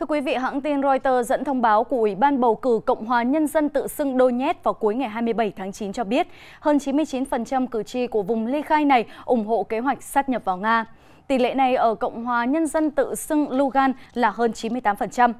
Thưa quý vị, hãng tin Reuters dẫn thông báo của Ủy ban bầu cử Cộng hòa Nhân dân tự xưng Donetsk vào cuối ngày 27 tháng 9 cho biết hơn 99% cử tri của vùng ly khai này ủng hộ kế hoạch sát nhập vào Nga. Tỷ lệ này ở Cộng hòa Nhân dân tự xưng Lugan là hơn 98%.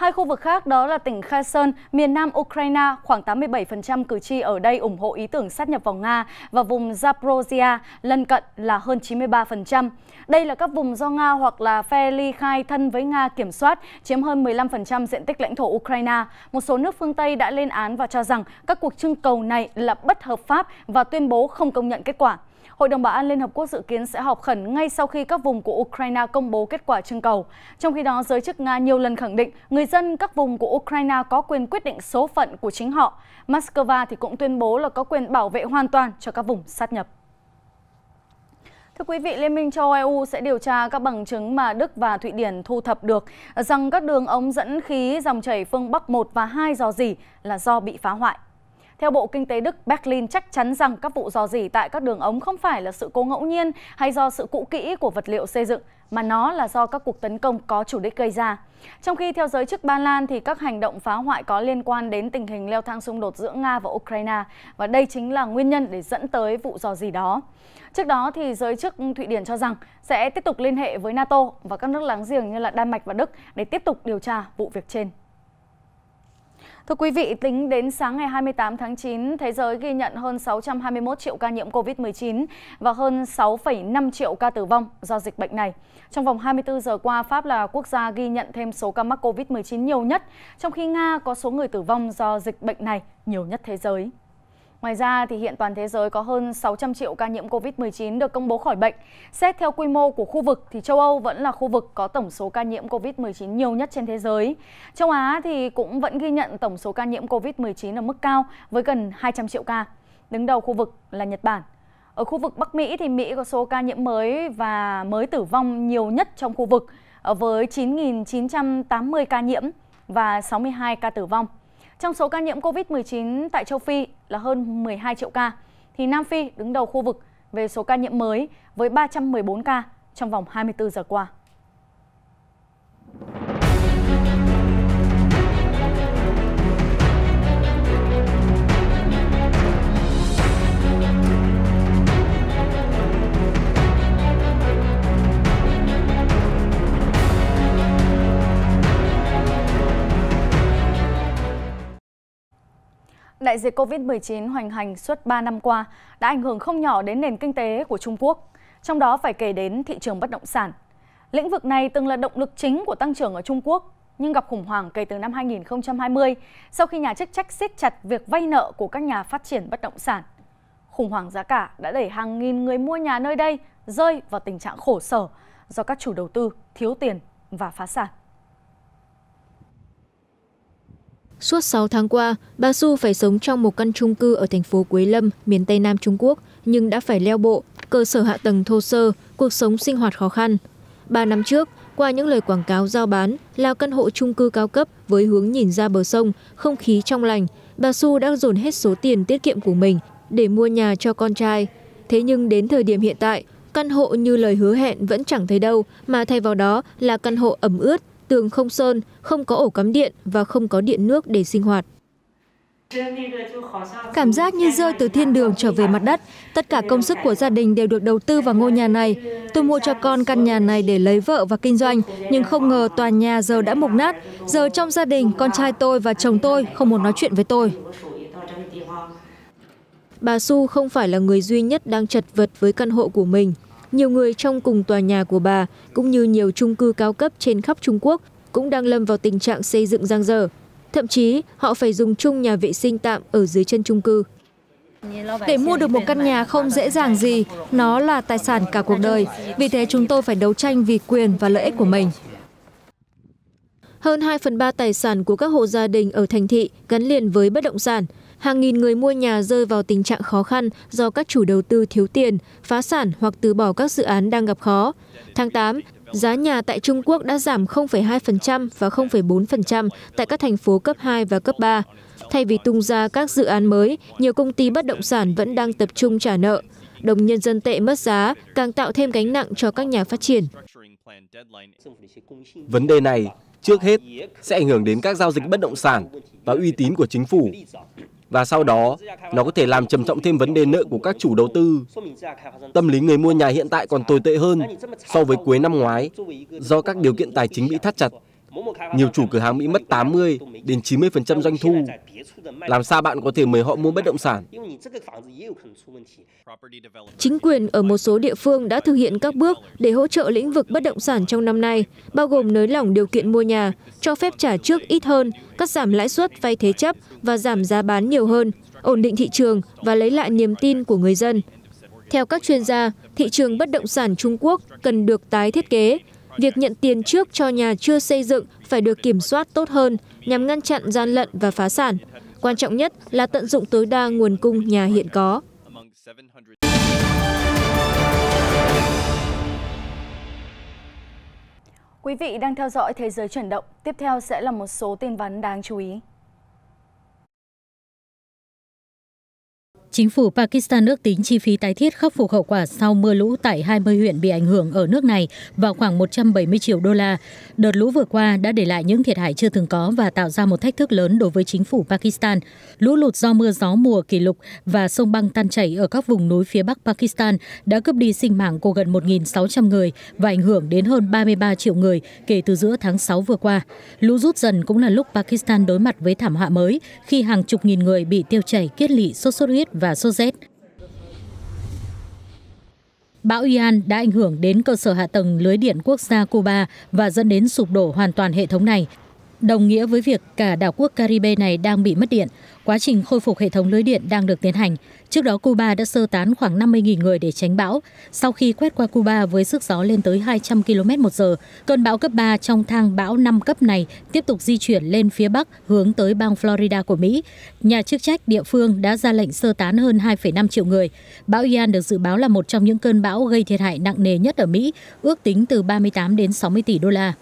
Hai khu vực khác đó là tỉnh Kherson, miền nam Ukraine, khoảng 87% cử tri ở đây ủng hộ ý tưởng sát nhập vào Nga và vùng Zaporozhia lân cận là hơn 93%. Đây là các vùng do Nga hoặc là phe ly khai thân với Nga kiểm soát, chiếm hơn 15% diện tích lãnh thổ Ukraine. Một số nước phương Tây đã lên án và cho rằng các cuộc trưng cầu này là bất hợp pháp và tuyên bố không công nhận kết quả. Hội đồng Bảo an Liên Hợp Quốc dự kiến sẽ họp khẩn ngay sau khi các vùng của Ukraine công bố kết quả trưng cầu. Trong khi đó, giới chức Nga nhiều lần khẳng định người dân các vùng của Ukraine có quyền quyết định số phận của chính họ. Moscow thì cũng tuyên bố là có quyền bảo vệ hoàn toàn cho các vùng sát nhập. Thưa quý vị, Liên minh châu EU e sẽ điều tra các bằng chứng mà Đức và Thụy Điển thu thập được rằng các đường ống dẫn khí dòng chảy phương Bắc 1 và 2 do gì? là do bị phá hoại. Theo Bộ Kinh tế Đức, Berlin chắc chắn rằng các vụ dò dỉ tại các đường ống không phải là sự cố ngẫu nhiên hay do sự cũ kỹ của vật liệu xây dựng, mà nó là do các cuộc tấn công có chủ đích gây ra. Trong khi theo giới chức Ba Lan thì các hành động phá hoại có liên quan đến tình hình leo thang xung đột giữa Nga và Ukraine và đây chính là nguyên nhân để dẫn tới vụ dò dỉ đó. Trước đó thì giới chức Thụy Điển cho rằng sẽ tiếp tục liên hệ với NATO và các nước láng giềng như là Đan Mạch và Đức để tiếp tục điều tra vụ việc trên. Thưa quý vị, tính đến sáng ngày 28 tháng 9, thế giới ghi nhận hơn 621 triệu ca nhiễm COVID-19 và hơn 6,5 triệu ca tử vong do dịch bệnh này. Trong vòng 24 giờ qua, Pháp là quốc gia ghi nhận thêm số ca mắc COVID-19 nhiều nhất, trong khi Nga có số người tử vong do dịch bệnh này nhiều nhất thế giới. Ngoài ra, thì hiện toàn thế giới có hơn 600 triệu ca nhiễm COVID-19 được công bố khỏi bệnh. Xét theo quy mô của khu vực, thì châu Âu vẫn là khu vực có tổng số ca nhiễm COVID-19 nhiều nhất trên thế giới. Châu Á thì cũng vẫn ghi nhận tổng số ca nhiễm COVID-19 ở mức cao với gần 200 triệu ca. Đứng đầu khu vực là Nhật Bản. Ở khu vực Bắc Mỹ thì Mỹ có số ca nhiễm mới và mới tử vong nhiều nhất trong khu vực ờ, với 9.980 ca nhiễm và 62 ca tử vong. Trong số ca nhiễm COVID-19 tại châu Phi là hơn 12 triệu ca, thì Nam Phi đứng đầu khu vực về số ca nhiễm mới với 314 ca trong vòng 24 giờ qua. đại dịch COVID-19 hoành hành suốt 3 năm qua đã ảnh hưởng không nhỏ đến nền kinh tế của Trung Quốc, trong đó phải kể đến thị trường bất động sản. Lĩnh vực này từng là động lực chính của tăng trưởng ở Trung Quốc, nhưng gặp khủng hoảng kể từ năm 2020 sau khi nhà chức trách siết chặt việc vay nợ của các nhà phát triển bất động sản. Khủng hoảng giá cả đã đẩy hàng nghìn người mua nhà nơi đây rơi vào tình trạng khổ sở do các chủ đầu tư thiếu tiền và phá sản. Suốt 6 tháng qua, bà Su phải sống trong một căn chung cư ở thành phố Quế Lâm, miền Tây Nam Trung Quốc, nhưng đã phải leo bộ, cơ sở hạ tầng thô sơ, cuộc sống sinh hoạt khó khăn. 3 năm trước, qua những lời quảng cáo giao bán là căn hộ chung cư cao cấp với hướng nhìn ra bờ sông, không khí trong lành, bà Su đã dồn hết số tiền tiết kiệm của mình để mua nhà cho con trai. Thế nhưng đến thời điểm hiện tại, căn hộ như lời hứa hẹn vẫn chẳng thấy đâu, mà thay vào đó là căn hộ ẩm ướt, tường không sơn, không có ổ cắm điện và không có điện nước để sinh hoạt. Cảm giác như rơi từ thiên đường trở về mặt đất, tất cả công sức của gia đình đều được đầu tư vào ngôi nhà này. Tôi mua cho con căn nhà này để lấy vợ và kinh doanh, nhưng không ngờ tòa nhà giờ đã mục nát. Giờ trong gia đình, con trai tôi và chồng tôi không muốn nói chuyện với tôi. Bà Su không phải là người duy nhất đang chật vật với căn hộ của mình nhiều người trong cùng tòa nhà của bà cũng như nhiều trung cư cao cấp trên khắp Trung Quốc cũng đang lâm vào tình trạng xây dựng giang dở. Thậm chí họ phải dùng chung nhà vệ sinh tạm ở dưới chân trung cư. Để mua được một căn nhà không dễ dàng gì, nó là tài sản cả cuộc đời, vì thế chúng tôi phải đấu tranh vì quyền và lợi ích của mình. Hơn 2 phần 3 tài sản của các hộ gia đình ở thành thị gắn liền với bất động sản – hàng nghìn người mua nhà rơi vào tình trạng khó khăn do các chủ đầu tư thiếu tiền, phá sản hoặc từ bỏ các dự án đang gặp khó. Tháng 8, giá nhà tại Trung Quốc đã giảm 0,2% và 0,4% tại các thành phố cấp 2 và cấp 3. Thay vì tung ra các dự án mới, nhiều công ty bất động sản vẫn đang tập trung trả nợ. Đồng nhân dân tệ mất giá càng tạo thêm gánh nặng cho các nhà phát triển. Vấn đề này, trước hết, sẽ ảnh hưởng đến các giao dịch bất động sản và uy tín của chính phủ và sau đó nó có thể làm trầm trọng thêm vấn đề nợ của các chủ đầu tư. Tâm lý người mua nhà hiện tại còn tồi tệ hơn so với cuối năm ngoái do các điều kiện tài chính bị thắt chặt. Nhiều chủ cửa hàng bị mất 80 đến 90% doanh thu. Làm sao bạn có thể mời họ mua bất động sản? Chính quyền ở một số địa phương đã thực hiện các bước để hỗ trợ lĩnh vực bất động sản trong năm nay, bao gồm nới lỏng điều kiện mua nhà, cho phép trả trước ít hơn, cắt giảm lãi suất vay thế chấp và giảm giá bán nhiều hơn, ổn định thị trường và lấy lại niềm tin của người dân. Theo các chuyên gia, thị trường bất động sản Trung Quốc cần được tái thiết kế việc nhận tiền trước cho nhà chưa xây dựng phải được kiểm soát tốt hơn nhằm ngăn chặn gian lận và phá sản quan trọng nhất là tận dụng tối đa nguồn cung nhà hiện có Quý vị đang theo dõi Thế giới chuyển động. Tiếp theo sẽ là một số tin vắn đáng chú ý. Chính phủ Pakistan ước tính chi phí tái thiết khắc phục hậu quả sau mưa lũ tại 20 huyện bị ảnh hưởng ở nước này vào khoảng 170 triệu đô la. Đợt lũ vừa qua đã để lại những thiệt hại chưa từng có và tạo ra một thách thức lớn đối với chính phủ Pakistan. Lũ lụt do mưa gió mùa kỷ lục và sông băng tan chảy ở các vùng núi phía bắc Pakistan đã cướp đi sinh mạng của gần 1.600 người và ảnh hưởng đến hơn 33 triệu người kể từ giữa tháng 6 vừa qua. Lũ rút dần cũng là lúc Pakistan đối mặt với thảm họa mới khi hàng chục nghìn người bị tiêu chảy, kiết lỵ, sốt xuất huyết và sốt rét. Bão Ian đã ảnh hưởng đến cơ sở hạ tầng lưới điện quốc gia Cuba và dẫn đến sụp đổ hoàn toàn hệ thống này đồng nghĩa với việc cả đảo quốc Caribe này đang bị mất điện. Quá trình khôi phục hệ thống lưới điện đang được tiến hành. Trước đó, Cuba đã sơ tán khoảng 50.000 người để tránh bão. Sau khi quét qua Cuba với sức gió lên tới 200 km một giờ, cơn bão cấp 3 trong thang bão 5 cấp này tiếp tục di chuyển lên phía Bắc hướng tới bang Florida của Mỹ. Nhà chức trách địa phương đã ra lệnh sơ tán hơn 2,5 triệu người. Bão Ian được dự báo là một trong những cơn bão gây thiệt hại nặng nề nhất ở Mỹ, ước tính từ 38 đến 60 tỷ đô la.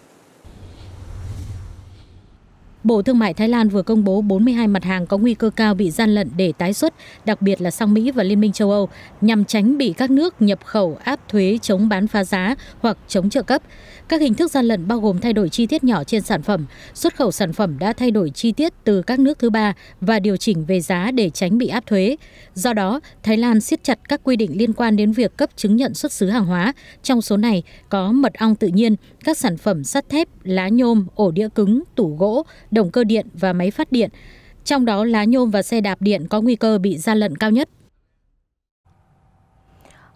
Bộ Thương mại Thái Lan vừa công bố 42 mặt hàng có nguy cơ cao bị gian lận để tái xuất, đặc biệt là sang Mỹ và Liên minh châu Âu, nhằm tránh bị các nước nhập khẩu áp thuế chống bán phá giá hoặc chống trợ cấp. Các hình thức gian lận bao gồm thay đổi chi tiết nhỏ trên sản phẩm, xuất khẩu sản phẩm đã thay đổi chi tiết từ các nước thứ ba và điều chỉnh về giá để tránh bị áp thuế. Do đó, Thái Lan siết chặt các quy định liên quan đến việc cấp chứng nhận xuất xứ hàng hóa. Trong số này có mật ong tự nhiên, các sản phẩm sắt thép, lá nhôm, ổ đĩa cứng, tủ gỗ, động cơ điện và máy phát điện, trong đó lá nhôm và xe đạp điện có nguy cơ bị gian lận cao nhất.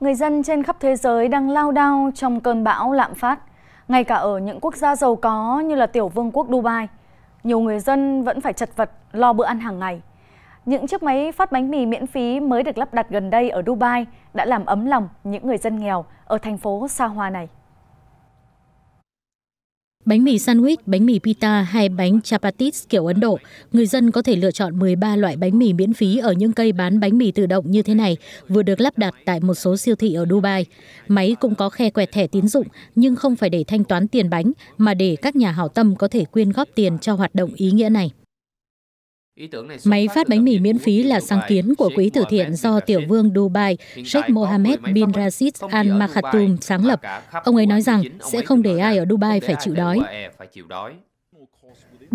Người dân trên khắp thế giới đang lao đao trong cơn bão lạm phát, ngay cả ở những quốc gia giàu có như là tiểu vương quốc Dubai. Nhiều người dân vẫn phải chật vật lo bữa ăn hàng ngày. Những chiếc máy phát bánh mì miễn phí mới được lắp đặt gần đây ở Dubai đã làm ấm lòng những người dân nghèo ở thành phố xa hoa này. Bánh mì sandwich, bánh mì pita hay bánh chapatis kiểu Ấn Độ, người dân có thể lựa chọn 13 loại bánh mì miễn phí ở những cây bán bánh mì tự động như thế này, vừa được lắp đặt tại một số siêu thị ở Dubai. Máy cũng có khe quẹt thẻ tín dụng, nhưng không phải để thanh toán tiền bánh, mà để các nhà hảo tâm có thể quyên góp tiền cho hoạt động ý nghĩa này. Máy phát bánh mì miễn phí là sáng kiến của quỹ từ thiện do tiểu vương Dubai Sheikh Mohammed bin Rashid Al Maktoum sáng lập. Ông ấy nói rằng sẽ không để ai ở Dubai phải chịu đói.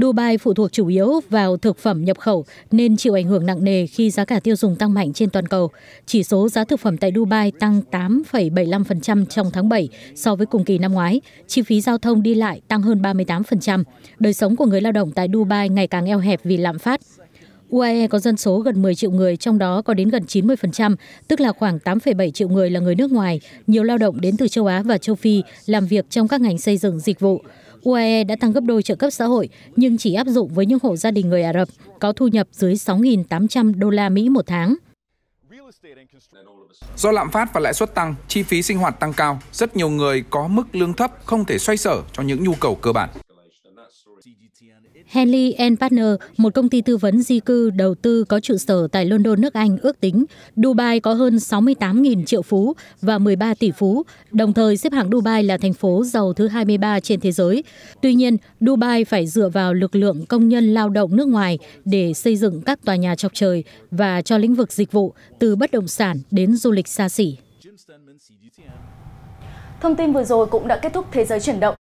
Dubai phụ thuộc chủ yếu vào thực phẩm nhập khẩu nên chịu ảnh hưởng nặng nề khi giá cả tiêu dùng tăng mạnh trên toàn cầu. Chỉ số giá thực phẩm tại Dubai tăng 8,75% trong tháng 7 so với cùng kỳ năm ngoái. Chi phí giao thông đi lại tăng hơn 38%. Đời sống của người lao động tại Dubai ngày càng eo hẹp vì lạm phát. UAE có dân số gần 10 triệu người, trong đó có đến gần 90%, tức là khoảng 8,7 triệu người là người nước ngoài, nhiều lao động đến từ châu Á và châu Phi làm việc trong các ngành xây dựng dịch vụ. UAE đã tăng gấp đôi trợ cấp xã hội nhưng chỉ áp dụng với những hộ gia đình người Ả Rập có thu nhập dưới 6.800 đô la Mỹ một tháng. Do lạm phát và lãi suất tăng, chi phí sinh hoạt tăng cao, rất nhiều người có mức lương thấp không thể xoay sở cho những nhu cầu cơ bản. Henley Partner, một công ty tư vấn di cư đầu tư có trụ sở tại London, nước Anh, ước tính Dubai có hơn 68.000 triệu phú và 13 tỷ phú, đồng thời xếp hạng Dubai là thành phố giàu thứ 23 trên thế giới. Tuy nhiên, Dubai phải dựa vào lực lượng công nhân lao động nước ngoài để xây dựng các tòa nhà chọc trời và cho lĩnh vực dịch vụ, từ bất động sản đến du lịch xa xỉ. Thông tin vừa rồi cũng đã kết thúc Thế giới chuyển động.